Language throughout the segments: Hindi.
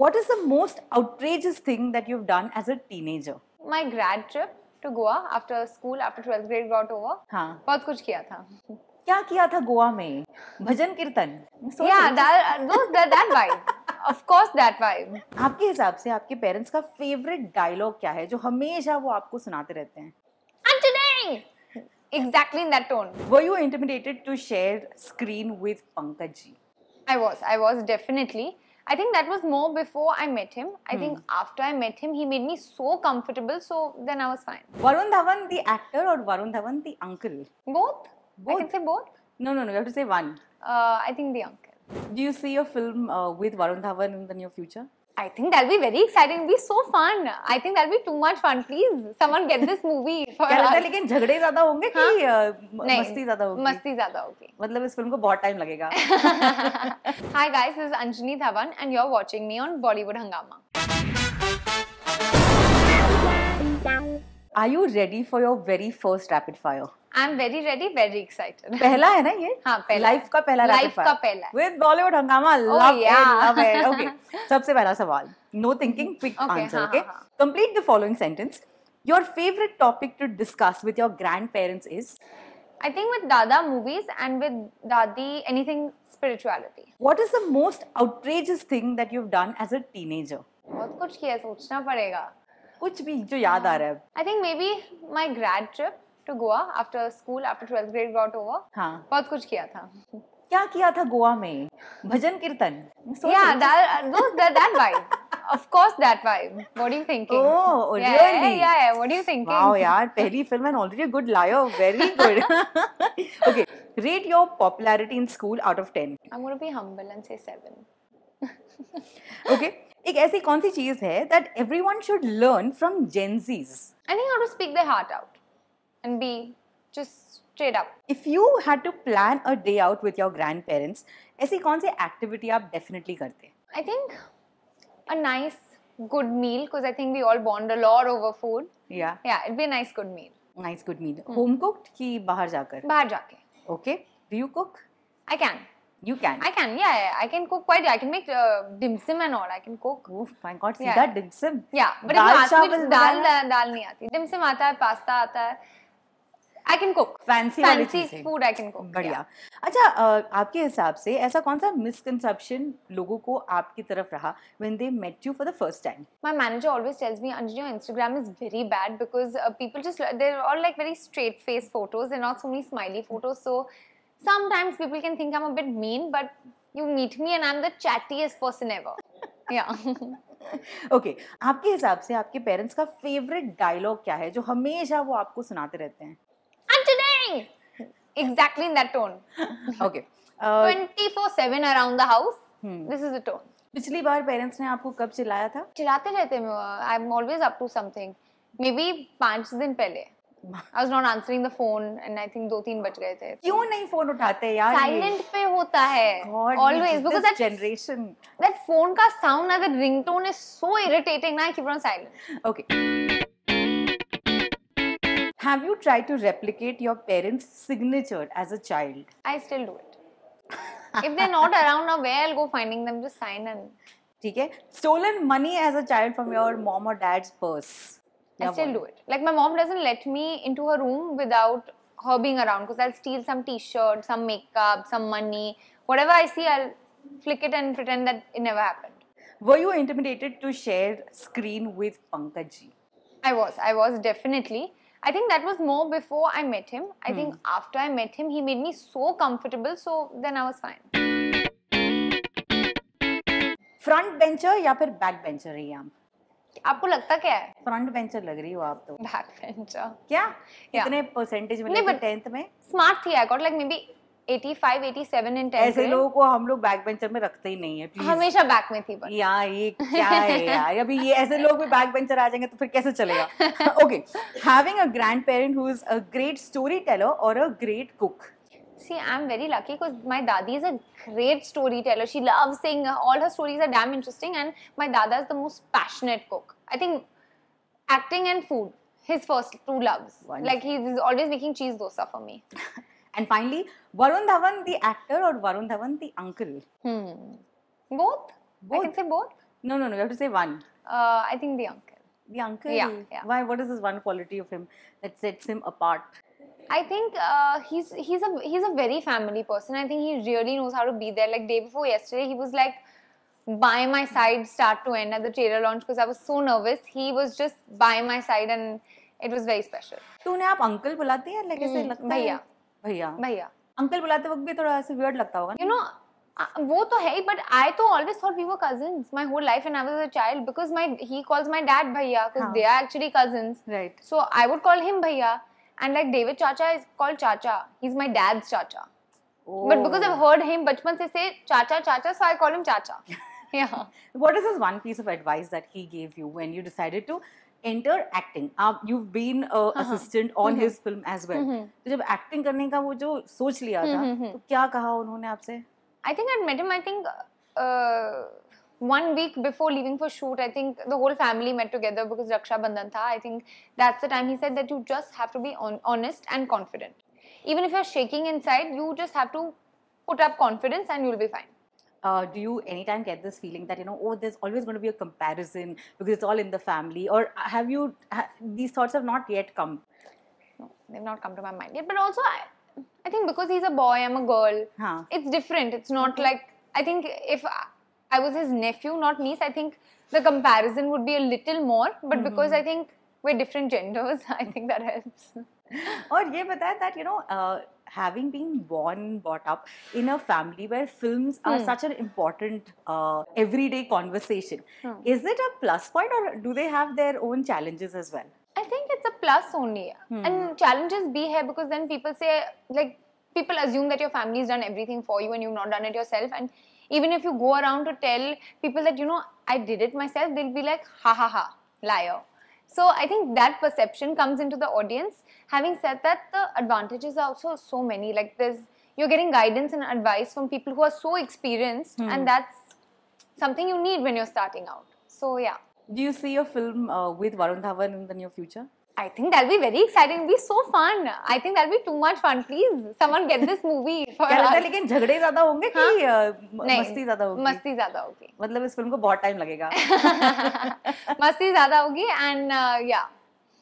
What is the most outrageous thing that you've done as a teenager? My grad trip to Goa after school, after 12th grade got over. हाँ. बहुत कुछ किया था. क्या किया था गोवा में? भजन कीर्तन. Yeah, that, those, that, that vibe. of course, that vibe. आपके हिसाब से आपके parents का favorite dialogue क्या है जो हमेशा वो आपको सुनाते रहते हैं exactly in that tone were you intimidated to share screen with pankaj ji i was i was definitely I think that was more before I met him. I hmm. think after I met him, he made me so comfortable. So then I was fine. Varun Dhawan, the actor, or Varun Dhawan, the uncle? Both. both. I can say both. No, no, no. You have to say one. Uh, I think the uncle. Do you see a film uh, with Varun Dhawan in the near future? I think that'll be very exciting. It'll be so fun. I think that'll be too much fun. Please, someone get this movie for us. क्या लगता है लेकिन झगड़े ज्यादा होंगे कि मस्ती ज्यादा होगी मस्ती ज्यादा होगी मतलब इस फिल्म को बहुत टाइम लगेगा Hi guys, this is Anjani Dhawan and you're watching me on Bollywood Hangama. Are you ready for your very first rapid fire? I am very ready very excited पहला है ना ये हाँ पहला लाइफ का पहला लाइफ का पहला विद बॉलीवुड हंगामा लव लव ओके सबसे पहला सवाल no thinking quick answer okay complete the following sentence your favourite topic to discuss with your grand parents is I think with दादा मूवीज एंड विद दादी anything spirituality spirituality. Is the most outrageous thing that you you've done as a teenager? बहुत कुछ किया सोचना पड़ेगा कुछ भी जो याद आ रहा है I think may be my grad trip to Goa after school after twelfth grade got over हाँ बहुत कुछ किया था क्या किया था गोवा में भजन कीर्तन या already rate your popularity in school एक ऐसी कौन सी चीज है that everyone should learn from gen Zs to speak their out and be just straight up. If you had to plan a day out with your grandparents, ऐसी कौन सी activity आप definitely करते? I think a nice good meal because I think we all bond a lot over food. Yeah. Yeah, it'd be a nice good meal. Nice good meal. Hmm. Home cooked कि बाहर जाकर? बाहर जाके. Okay. Do you cook? I can. You can. I can. Yeah, yeah. I can cook quite. I can make uh, dim sum and all. I can cook. Oh my God! See yeah. that dim sum. Yeah, but dal if you ask me, dal dal नहीं आती. Dim sum आता है, pasta आता है. I can cook fancy fancy food I can cook बढ़िया अच्छा आपके हिसाब से ऐसा कौन सा मिसकंसेप्शन लोगों को आपकी तरफ रहा when they met you for the first time my manager always tells me Anjali your Instagram is very bad because people just they're all like very straight face photos and not so many smiley photos so sometimes people can think I'm a bit mean, but you meet me and I'm the chattiest person ever. yeah. Okay okay. आपके हिसाब से आपके पेरेंट्स का फेवरेट डायलॉग क्या है जो हमेशा वो आपको सुनाते रहते हैं exactly in that tone. okay. Uh, Twenty four seven around the house. Hmm. This is the tone. पिछली बार पेरेंट्स ने आपको कब चिल्लाया था चिल्लाते रहते हैं I am always up to something may be पाँच दिन पहले I was not answering the phone and I think दो तीन बज गए थे क्यों नहीं फोन उठाते यार साइलेंट पे होता है always because that generation that phone का साउंड ना रिंगटोन इज सो इरिटेटिंग ना keep on silent okay Have you tried to replicate your parents' signature as a child? I still do it. if they're not around now, where I'll go finding them, to sign and. Okay. Stolen money as a child from your mom or dad's purse. I still do it. Like my mom doesn't let me into her room without her being around because I'll steal some t-shirt, some makeup, some money. Whatever I see, I'll flick it and pretend that it never happened. Were you intimidated to share screen with Pankaji? I was. I was definitely I think that was more before I met him. I hmm. think after I met him, he made me so comfortable, so then I was fine. Front bencher या फिर बैक बेंचर रही आप आपको लगता क्या है फ्रंट बेंचर लग रही हो आप तो बैक बेंचर क्या yeah. इतने परसेंटेज में टेंथ में स्मार्ट थी I got like may be 85, 87 इन ऐसे लोगों को हम लोग बैक बेंचर में रखते ही नहीं है please. हमेशा बैक में थी पर यार ये क्या है यार अभी ये ऐसे लोग भी बैक बेंचर आ जाएंगे तो फिर कैसे चलेगा okay having a grand parent who is a great story teller और a great cook See, I'm very lucky because my dadi is a great storyteller. She loves saying all her stories are damn interesting, and my dada is the most passionate cook. I think acting and food, his first two loves. Wonderful. Like he's always making cheese dosa for me. And finally, Varun Dhawan, the actor, or Varun Dhawan, the uncle? Hmm. Both? both? I can say both? No, no, no. You have to say one. Uh, I think the uncle. The uncle? Yeah, yeah. Why? What is this one quality of him that sets him apart? I think uh, he's he's a he's a very family person. I think he really knows how to be there. Like day before yesterday, he was like by my side, start to end at the trailer launch because I was so nervous. He was just by my side, and it was very special. तूने आप अंकल बुलाती है? Like ऐसे hmm, लगता है? भैया. भैया भैया अंकल बुलाते वक्त भी थोड़ा ऐसे वियर्ड लगता होगा यू नो वो तो है ही बट आई तो always thought we were cousins my whole life and I was a child because my he calls my dad भैया cuz they are actually cousins right so I would call him भैया एंड लाइक डेविड चाचा इज कॉल्ड चाचा ही इज माय डैड्स चाचा but because I have heard him बचपन से से चाचा चाचा सो आई कॉल हिम चाचा या what is this one piece of advice that he give you when you decided to enter acting आप you been uh, assistant on his film as well. तो जब एक्टिंग करने का वो जो सोच लिया था तो क्या कहा उन्होंने आपसे I think I met him I think one week before leaving for shoot, I think the whole family met together because Raksha Bandhan tha. I think that's the time he said that you just have to be honest and confident. Even if you're shaking inside, you just have to put up confidence and you'll be fine uh, do you anytime get this feeling that you know oh there's always going to be a comparison because it's all in the family or have you ha these thoughts have not yet come no, they've not come to my mind yet but also i, I think because he's a boy i'm a girl huh. it's different it's not okay. like i think if I, I, was his nephew not niece i think the comparison would be a little more but mm -hmm. because i think we're different genders i think that helps yeah, but that that you know. Uh, having been born brought up in a family where films are hmm. such an important uh, everyday conversation hmm. is it a plus point or do they have their own challenges as well i think it's a plus only hmm. and challenges be here because then people say like people assume that your family's done everything for you and you've not done it yourself and even if you go around to tell people that you know i did it myself they'll be like ha ha ha liar so i think that perception comes into the audience having said that the advantages are also so many like there's you're getting guidance and advice from people who are so experienced mm. and that's something you need when you're starting out so yeah do you see a film uh, with varun dhawan in the near future I think that'll be very exciting. It'll be so fun. I think that'll be too much fun. Please, someone get this movie. for लगता है लेकिन झगड़े ज्यादा होंगे कि uh, मस्ती ज्यादा होगी मस्ती ज्यादा होगी मतलब इस फिल्म को बहुत टाइम लगेगा मस्ती ज्यादा होगी and uh, yeah.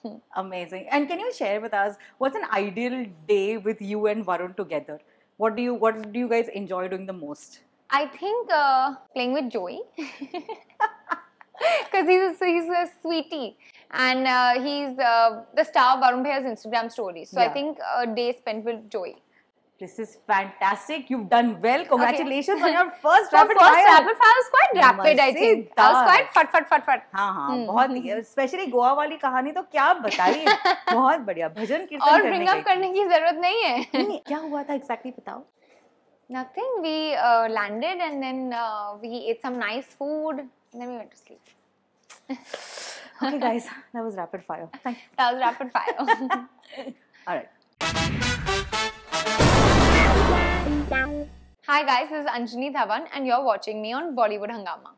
Hmm. Amazing. And can you share with us what's an ideal day with you and Varun together? What do you What do you guys enjoy doing the most? I think uh, playing with Joey, because he's a, he's a sweetie and uh, he's uh, the star of Varun Bhaia's Instagram stories. So yeah. I think a day spent with Joey. This is fantastic. You've done well. Congratulations okay. on your first rapid first fire. Rapid fire was quite rapid, I think. That was quite fat, fat, fat, fat. हाँ हाँ बहुत especially गोवा वाली कहानी तो क्या बताई बहुत बढ़िया भजन कीर्तन और bring up करने की जरूरत नहीं है नहीं, क्या हुआ था एग्जैक्टली बताओ Nothing. We uh, landed and then uh, we ate some nice food and then we went to sleep. okay, guys, that was rapid fire. Thank you. That was rapid fire. All right. Hi guys, this is Anjani Dhawan and you're watching me on Bollywood Hangama.